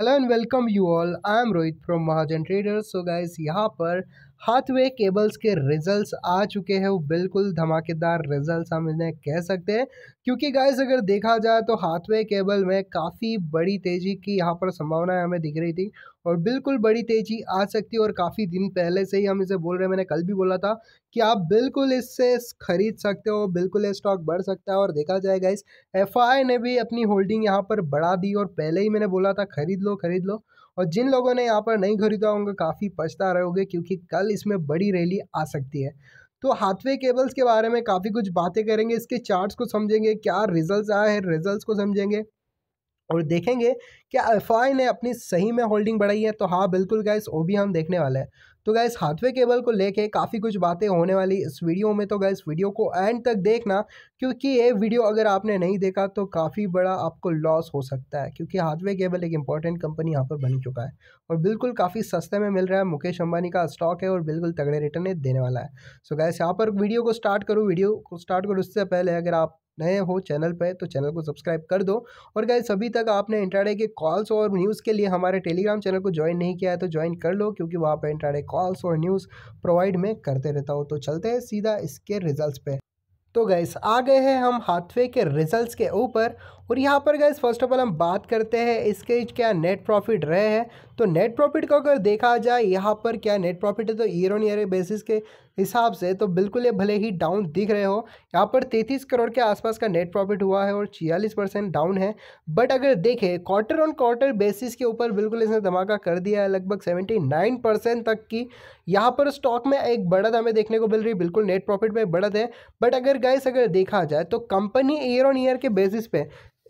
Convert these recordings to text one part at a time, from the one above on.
hello and welcome you all I am Rohit from Mahajan traders so guys यहाँ पर Hathway cables के results आ चुके हैं वो बिल्कुल धमाकेदार रिजल्ट्स हम इन्हें कह सकते हैं क्योंकि गाइस अगर देखा जाए तो हाथवे केबल में काफ़ी बड़ी तेज़ी की यहाँ पर संभावनाएं हमें दिख रही थी और बिल्कुल बड़ी तेज़ी आ सकती है और काफ़ी दिन पहले से ही हम इसे बोल रहे हैं मैंने कल भी बोला था कि आप बिल्कुल इससे खरीद सकते हो बिल्कुल ये स्टॉक बढ़ सकता है और देखा जाए गाइस एफ ने भी अपनी होल्डिंग यहाँ पर बढ़ा दी और पहले ही मैंने बोला था खरीद लो खरीद लो और जिन लोगों ने यहाँ पर नहीं खरीदा होगा काफ़ी पछता रहे होंगे क्योंकि कल इसमें बड़ी रैली आ सकती है तो हाथवे केबल्स के बारे में काफ़ी कुछ बातें करेंगे इसके चार्ट्स को समझेंगे क्या रिजल्ट्स आए हैं रिजल्ट्स को समझेंगे और देखेंगे क्या एफ ने अपनी सही में होल्डिंग बढ़ाई है तो हाँ बिल्कुल गाइस वो भी हम देखने वाले हैं तो गैस हाथवे केबल को लेके काफ़ी कुछ बातें होने वाली इस वीडियो में तो गैस वीडियो को एंड तक देखना क्योंकि ये वीडियो अगर आपने नहीं देखा तो काफ़ी बड़ा आपको लॉस हो सकता है क्योंकि हाथवे केबल एक इंपॉर्टेंट कंपनी यहाँ पर बन चुका है और बिल्कुल काफ़ी सस्ते में मिल रहा है मुकेश अंबानी का स्टॉक है और बिल्कुल तगड़े रिटर्न देने वाला है सो गैस यहाँ पर वीडियो को स्टार्ट करूँ वीडियो को स्टार्ट करूँ उससे पहले अगर आप नए हो चैनल पर तो चैनल को सब्सक्राइब कर दो और गाइज अभी तक आपने इंटरडे के कॉल्स और न्यूज़ के लिए हमारे टेलीग्राम चैनल को ज्वाइन नहीं किया है तो ज्वाइन कर लो क्योंकि वहाँ पर इंटरडे कॉल्स और न्यूज़ प्रोवाइड में करते रहता हूँ तो चलते हैं सीधा इसके रिजल्ट पे तो गैस आ गए हैं हम हाथवे के रिजल्ट्स के ऊपर और यहाँ पर गैस फर्स्ट ऑफ ऑल हम बात करते हैं इसके क्या नेट प्रॉफिट रहे हैं तो नेट प्रॉफिट को अगर देखा जाए यहाँ पर क्या नेट प्रॉफिट है तो ईयर ऑन ईयर बेसिस के हिसाब से तो बिल्कुल ये भले ही डाउन दिख रहे हो यहाँ पर तैंतीस करोड़ के आसपास का नेट प्रॉफिट हुआ है और छियालीस परसेंट डाउन है बट अगर देखें क्वार्टर ऑन क्वार्टर बेसिस के ऊपर बिल्कुल इसने धमाका कर दिया है लगभग सेवेंटी नाइन परसेंट तक की यहाँ पर स्टॉक में एक बढ़त हमें देखने को मिल रही है बिल्कुल नेट प्रॉफिट में बढ़त है बट अगर गैस अगर देखा जाए तो कंपनी ईयर ऑन ईयर के बेसिस पे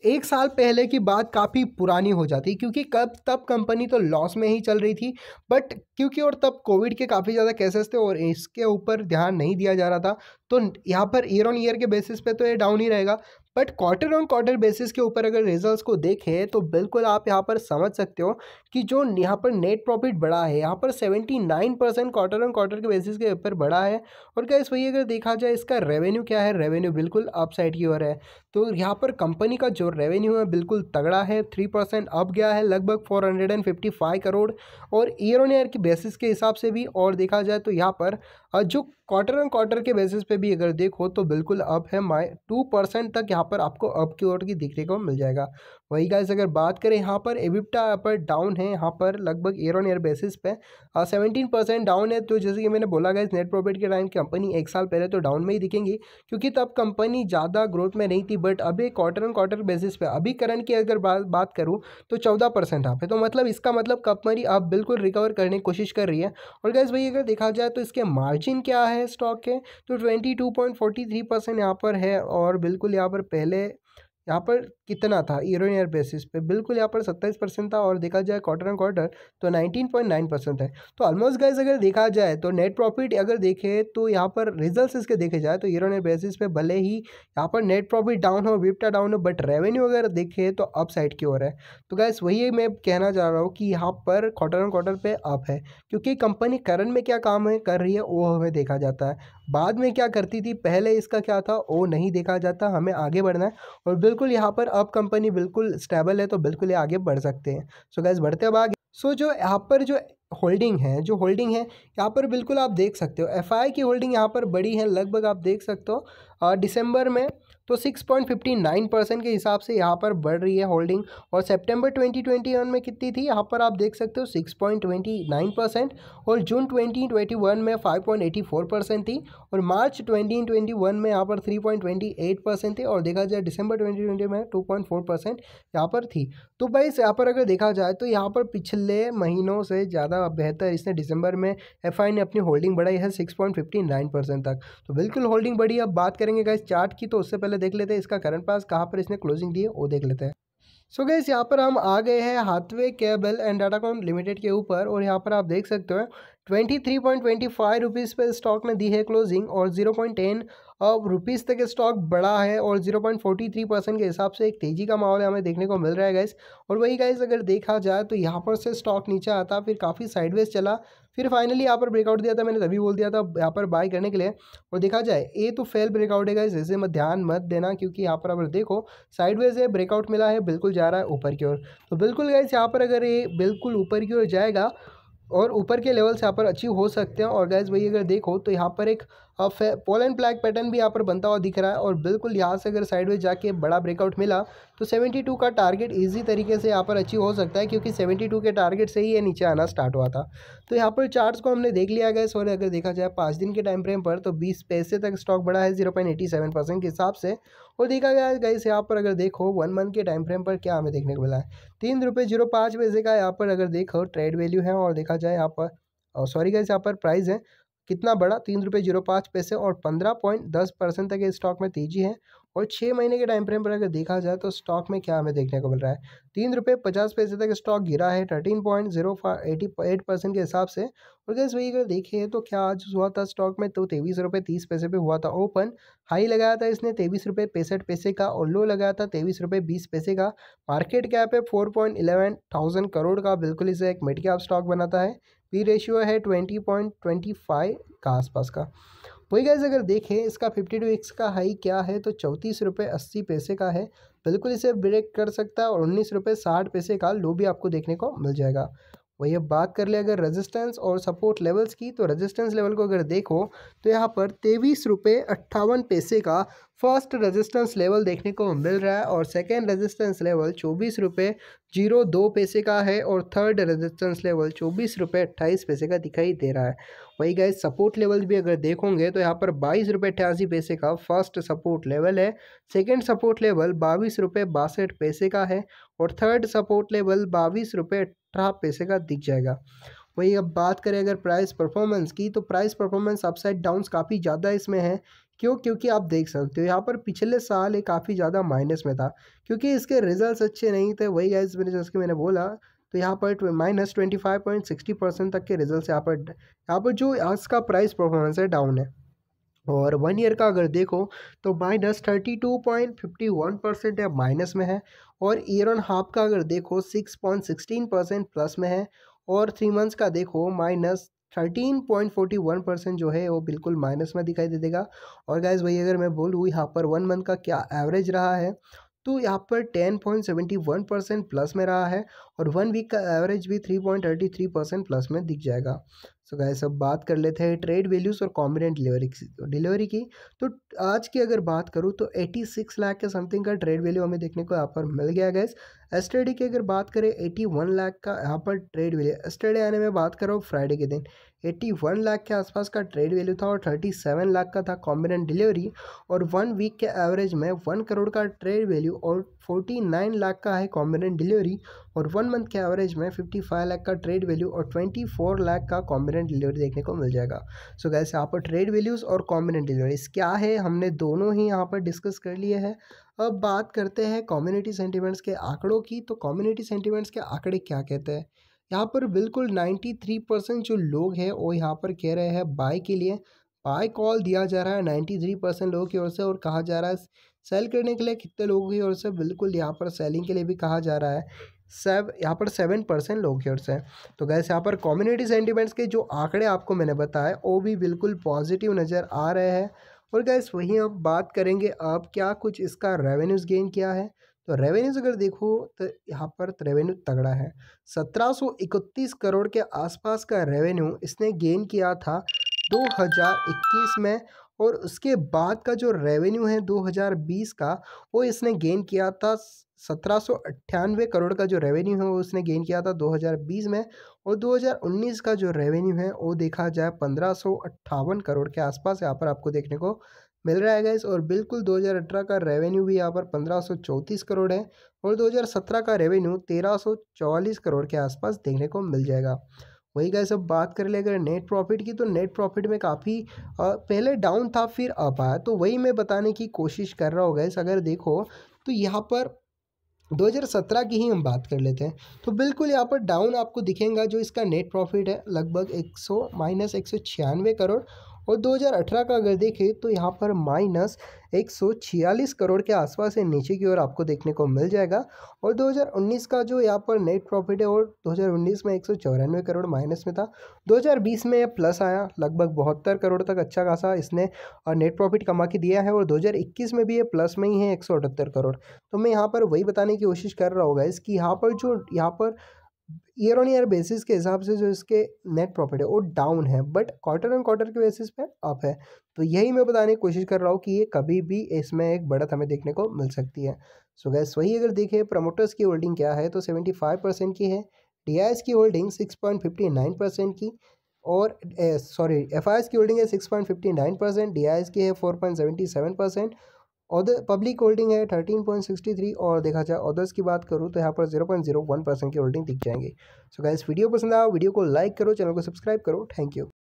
एक साल पहले की बात काफ़ी पुरानी हो जाती क्योंकि कब तब कंपनी तो लॉस में ही चल रही थी बट क्योंकि और तब कोविड के काफ़ी ज़्यादा केसेस थे और इसके ऊपर ध्यान नहीं दिया जा रहा था तो यहाँ पर ईयर ऑन ईयर के बेसिस पे तो ये डाउन ही रहेगा but quarter on quarter basis के ऊपर अगर रिजल्ट्स को देखें तो बिल्कुल आप यहाँ पर समझ सकते हो कि जो यहाँ पर नेट प्रॉफिट बढ़ा है यहाँ पर seventy nine percent quarter on quarter के बेसिस के ऊपर बढ़ा है और क्या इस वही अगर देखा जाए इसका रेवेन्यू क्या है रेवेन्यू बिल्कुल अपसाइड की ओर है तो यहाँ पर कंपनी का जो रेवेन्यू है बिल्कुल तगड़ा है थ्री परसेंट अप गया है लगभग four hundred and fifty five crore और ईयर ऑन ईयर की बेसिस के हिसाब से भी और देखा जाए तो यहाँ पर जो क्वार्टर एंड क्वार्टर के बेसिस पे भी अगर देखो तो बिल्कुल अप है माइ टू परसेंट तक यहाँ पर आपको अप की ओर की देखने को मिल जाएगा वही गाइस अगर बात करें यहाँ पर एविप्टा यहाँ पर डाउन है यहाँ पर लगभग ईयर ऑन ईयर बेसिस पे सेवेंटीन परसेंट डाउन है तो जैसे कि मैंने बोला गाइस नेट प्रॉफिट के टाइम कंपनी एक साल पहले तो डाउन में ही दिखेंगी क्योंकि तब कंपनी ज़्यादा ग्रोथ में नहीं थी बट अभी क्वार्टर ऑन क्वार्टर बेसिस पे अभी करंट की अगर बात बात करूँ तो चौदह परसेंट आप तो मतलब इसका मतलब कंपनी आप बिल्कुल रिकवर करने की कोशिश कर रही है और गैस भाई अगर देखा जाए तो इसके मार्जिन क्या है स्टॉक के तो twenty two point forty three percent यहाँ पर है और बिल्कुल यहाँ पर पहले यहाँ पर कितना था ईयर ऑन ईयर बेसिस पे बिल्कुल यहाँ पर सत्ताईस परसेंट था और देखा जाए क्वार्टर एंड क्वार्टर तो नाइनटीन पॉइंट नाइन परसेंट है तो ऑलमोस्ट गाइज अगर देखा जाए तो नेट प्रॉफिट अगर देखे तो यहाँ पर रिजल्ट्स इसके देखे जाए तो ईयर ऑन ईयर बेसिस पे भले ही यहाँ पर नेट प्रॉफिट डाउन हो विप्टा डाउन हो बट रेवेन्यू अगर देखे तो अप साइड की ओर है तो गैस वही मैं कहना चाह रहा हूँ कि यहाँ पर क्वार्टर एंड क्वार्टर पर अप है क्योंकि कंपनी करंट में क्या काम है कर रही है वो हमें देखा जाता है बाद में क्या करती थी पहले इसका क्या था वो नहीं देखा जाता हमें आगे बढ़ना है और बिल्कुल यहाँ पर अब कंपनी बिल्कुल स्टेबल है तो बिल्कुल ये आगे बढ़ सकते हैं सो गैस बढ़ते अब आगे सो जो यहाँ पर जो होल्डिंग है जो होल्डिंग है यहाँ पर बिल्कुल आप देख सकते हो एफ की होल्डिंग यहाँ पर बड़ी है लगभग आप देख सकते हो दिसंबर में तो 6.59 परसेंट के हिसाब से यहाँ पर बढ़ रही है होल्डिंग और सितंबर 2021 में कितनी थी यहाँ पर आप देख सकते हो 6.29 परसेंट और जून 2021 में 5.84 परसेंट थी और मार्च 2021 में यहाँ पर 3.28 परसेंट थी और देखा जाए दिसंबर 2020 में 2.4 परसेंट यहाँ पर थी तो भाई यहाँ पर अगर देखा जाए तो यहाँ पर पिछले महीनों से ज़्यादा बेहतर इसने दिसंबर में एफ ने अपनी होल्डिंग बढ़ाई है सिक्स तक तो बिल्कुल होल्डिंग बढ़ी अब बात करें करेंगे गैस चार्ट की तो उससे पहले देख लेते हैं इसका करंट पास कहाँ पर इसने क्लोजिंग दी है वो देख लेते हैं सो गैस यहाँ पर हम आ गए हैं Hathway cable and datacom limited के ऊपर और यहाँ पर आप देख सकते हो twenty three point twenty five rupees पर स्टॉक ने दी है क्लोजिंग और जीरो पॉइंट टेन अब रुपीज़ तक स्टॉक बड़ा है और zero point forty three percent के हिसाब से एक तेज़ी का माहौल हमें देखने को मिल रहा है गैस और वही गैस अगर देखा जाए तो यहाँ पर से स्टॉक नीचे आता फिर काफ़ी साइडवेज चला फिर फाइनली यहाँ पर ब्रेकआउट दिया था मैंने तभी बोल दिया था यहाँ पर बाय करने के लिए और देखा जाए ए तो फेल ब्रेकआउट है गाइज ऐसे मत ध्यान मत देना क्योंकि यहाँ पर अगर देखो साइडवेज है ब्रेकआउट मिला है बिल्कुल जा रहा है ऊपर की ओर तो बिल्कुल गैस यहाँ पर अगर ये बिल्कुल ऊपर की ओर जाएगा और ऊपर के लेवल से यहाँ पर अचीव हो सकते हैं और गैस वही अगर देखो तो यहाँ पर एक अब पोलैंड ब्लैक पैटर्न भी यहाँ पर बनता हुआ दिख रहा है और बिल्कुल यहाँ से अगर साइडवेज जाके बड़ा ब्रेकआउट मिला तो 72 का टारगेट इजी तरीके से यहाँ पर अचीव हो सकता है क्योंकि 72 के टारगेट से ही ये नीचे आना स्टार्ट हुआ था तो यहाँ पर चार्ट्स को हमने देख लिया गया सॉरी अगर देखा जाए पाँच दिन के टाइम फ्रेम पर तो बीस पैसे तक स्टॉक बढ़ा है जीरो के हिसाब से और देखा गया गैस यहाँ पर अगर देखो वन मंथ के टाइम फ्रेम पर क्या हमें देखने को मिला है तीन रुपये जीरो पाँच पैसे का यहाँ पर अगर देखो ट्रेड वैल्यू है और देखा जाए यहाँ पर और सॉरी गैस यहाँ पर प्राइस है कितना बढ़ा तीन रुपये जीरो पाँच पैसे और पंद्रह पॉइंट दस परसेंट तक स्टॉक में तेजी है और छः महीने के टाइम फ्रेम पर अगर देखा जाए तो स्टॉक में क्या हमें देखने को मिल रहा है तीन रुपये पचास पैसे तक स्टॉक गिरा है thirteen point zero eighty eight percent के हिसाब से और गैस वही अगर देखिए तो क्या आज हुआ था स्टॉक में तो तेईस रुपये तीस पैसे पर हुआ था ओपन हाई लगाया था इसने तेईस रुपये पैंसठ पैसे का और लो लगाया था तेईस रुपये बीस पैसे का मार्केट कैप है four point eleven thousand crore का बिल्कुल इसे एक मिड कैप स्टॉक बनाता है पी रेशियो है ट्वेंटी पॉइंट ट्वेंटी फाइव का आसपास का वही गैस अगर देखें इसका फिफ्टी टू एक्स का हाई क्या है तो चौंतीस रुपये अस्सी पैसे का है बिल्कुल इसे ब्रेक कर सकता है और उन्नीस रुपये साठ पैसे का लो भी आपको देखने को मिल जाएगा वही अब बात कर ले अगर रेजिस्टेंस और सपोर्ट लेवल्स की तो रेजिस्टेंस लेवल को अगर देखो तो यहाँ पर तेईस रुपये अट्ठावन पैसे का फर्स्ट रेजिस्टेंस लेवल देखने को मिल रहा है और सेकेंड रेजिस्टेंस लेवल चौबीस रुपये जीरो दो पैसे का है और थर्ड रेजिस्टेंस लेवल चौबीस रुपये अट्ठाईस पैसे का दिखाई दे रहा है वही गए सपोर्ट लेवल भी अगर देखोगे तो यहाँ पर बाईस रुपये अठासी पैसे का फर्स्ट सपोर्ट लेवल है सेकेंड सपोर्ट लेवल बाईस रुपये बासठ पैसे का है और थर्ड सपोर्ट लेवल बाईस रुपये अठारह पैसे का दिख जाएगा वही अब बात करें अगर प्राइस परफॉर्मेंस की तो प्राइस परफॉर्मेंस अपसाइड डाउन काफ़ी ज़्यादा इसमें है क्यों क्योंकि आप देख सकते हो यहाँ पर पिछले साल ये काफ़ी ज़्यादा माइनस में था क्योंकि इसके रिजल्ट्स अच्छे नहीं थे वही गाइज मैंने जैसे कि मैंने बोला तो यहाँ पर minus twenty five point sixty percent तक के रिजल्ट्स यहाँ पर यहाँ पर जो आज का प्राइस परफॉर्मेंस है डाउन है और वन ईयर का अगर देखो तो minus thirty two point fifty one percent या माइनस में है और ईयर ऑन हाफ का अगर देखो six point sixteen percent plus में है और थ्री मंथ्स का देखो minus thirteen point forty one percent जो है वो बिल्कुल माइनस में दिखाई दे देगा और गाइज वही अगर मैं बोलूँ यहाँ पर वन मंथ का क्या एवरेज रहा है तो यहाँ पर ten point seventy one percent plus में रहा है और वन वीक का एवरेज भी three point thirty three percent plus में दिख जाएगा सो गाय सब अब बात कर लेते हैं ट्रेड वैल्यूज़ और कॉम्बिनेंट डिलीवरी डिलीवरी की तो आज की अगर बात करूँ तो 86 लाख के समथिंग का ट्रेड वैल्यू हमें देखने को यहाँ पर मिल गया गैस एस्टरडे की अगर बात करें एटी वन लाख का यहाँ पर ट्रेड वैल्यू एस्टरडे आने में बात करो फ्राइडे के दिन एट्टी वन लाख के आसपास का ट्रेड वैल्यू था और थर्टी सेवन लाख का था कॉम्बिनेंट डिलीवरी और वन वीक के एवरेज में वन करोड़ का ट्रेड वैल्यू और फोर्टी नाइन लाख का है कॉम्बिनेंट डिलीवरी और वन मंथ के एवरेज में फिफ्टी फाइव लाख का ट्रेड वैल्यू और ट्वेंटी फोर लाख का कॉम्बिनेंट डिलीवरी देखने को मिल जाएगा सो so यहाँ पर ट्रेड वैल्यूज़ और कॉम्बिनेंट डिलीवरीज क्या है हमने दोनों ही यहाँ पर डिस्कस कर लिए हैं अब बात करते हैं कम्युनिटी सेंटिमेंट्स के आंकड़ों की तो कम्युनिटी सेंटिमेंट्स के आंकड़े क्या कहते हैं यहाँ पर बिल्कुल 93 परसेंट जो लोग हैं वो यहाँ पर कह रहे हैं बाय के लिए बाय कॉल दिया जा रहा है 93 परसेंट लोगों की ओर से और कहा जा रहा है सेल करने के लिए कितने लोगों की ओर से बिल्कुल यहाँ पर सेलिंग के लिए भी कहा जा रहा है सेव यहाँ पर सेवन परसेंट लोग हेयर्स हैं तो गैस यहाँ पर कम्युनिटी सेंटिमेंट्स के जो आंकड़े आपको मैंने बताए वो भी बिल्कुल पॉजिटिव नज़र आ रहे हैं और गैस वही अब बात करेंगे अब क्या कुछ इसका रेवेन्यूज़ गेन किया है तो रेवेन्यूज अगर देखो तो यहाँ पर रेवेन्यू तगड़ा है सत्रह करोड़ के आसपास का रेवेन्यू इसने गेन किया था 2021 में और उसके बाद का जो रेवेन्यू है 2020 का वो इसने गेन किया था सत्रह करोड़ का जो रेवेन्यू है वो उसने गेन किया था 2020 में और 2019 का जो रेवेन्यू है वो देखा जाए पंद्रह करोड़ के आसपास यहाँ पर आपको देखने को मिल रहा है गैस और बिल्कुल 2018 का रेवेन्यू भी यहाँ पर पंद्रह करोड़ है और 2017 का रेवेन्यू 1344 करोड़ के आसपास देखने को मिल जाएगा वही गए सब बात कर ले अगर नेट प्रॉफिट की तो नेट प्रॉफिट में काफ़ी पहले डाउन था फिर अप आया तो वही मैं बताने की कोशिश कर रहा हूँ गैस अगर देखो तो यहाँ पर 2017 की ही हम बात कर लेते हैं तो बिल्कुल यहाँ पर डाउन आपको दिखेगा जो इसका नेट प्रॉफिट है लगभग 100 माइनस एक करोड़ और 2018 का अगर देखें तो यहाँ पर माइनस एक करोड़ के आसपास से नीचे की ओर आपको देखने को मिल जाएगा और 2019 का जो यहाँ पर नेट प्रॉफिट है और 2019 में एक करोड़ माइनस में था 2020 में प्लस आया लगभग बहत्तर करोड़ तक अच्छा खासा इसने नेट प्रॉफिट कमा के दिया है और 2021 में भी ये प्लस में ही है एक करोड़ तो मैं यहाँ पर वही बताने की कोशिश कर रहा होगा इसकी यहाँ पर जो यहाँ पर ईयर ऑन ईयर बेसिस के हिसाब से जो इसके नेट प्रॉफिट है वो डाउन है बट क्वार्टर ऑन क्वार्टर के बेसिस पे अप है तो यही मैं बताने की कोशिश कर रहा हूँ कि ये कभी भी इसमें एक बढ़त हमें देखने को मिल सकती है सो so गैस वही अगर देखें प्रमोटर्स की होल्डिंग क्या है तो सेवेंटी फाइव परसेंट की है डी की holding six point fifty nine percent की और सॉरी एफ की होल्डिंग है six point fifty nine percent D की है four point seventy seven percent other public holding है थर्टीन पॉइंट सिक्सटी थ्री और देखा जाए ऑदर्स की बात करूँ तो यहाँ पर zero point zero one percent की होल्डिंग दिख जाएंगे सो so गाइस वीडियो पसंद आया वीडियो को लाइक करो चैनल को सब्सक्राइब करो थैंक यू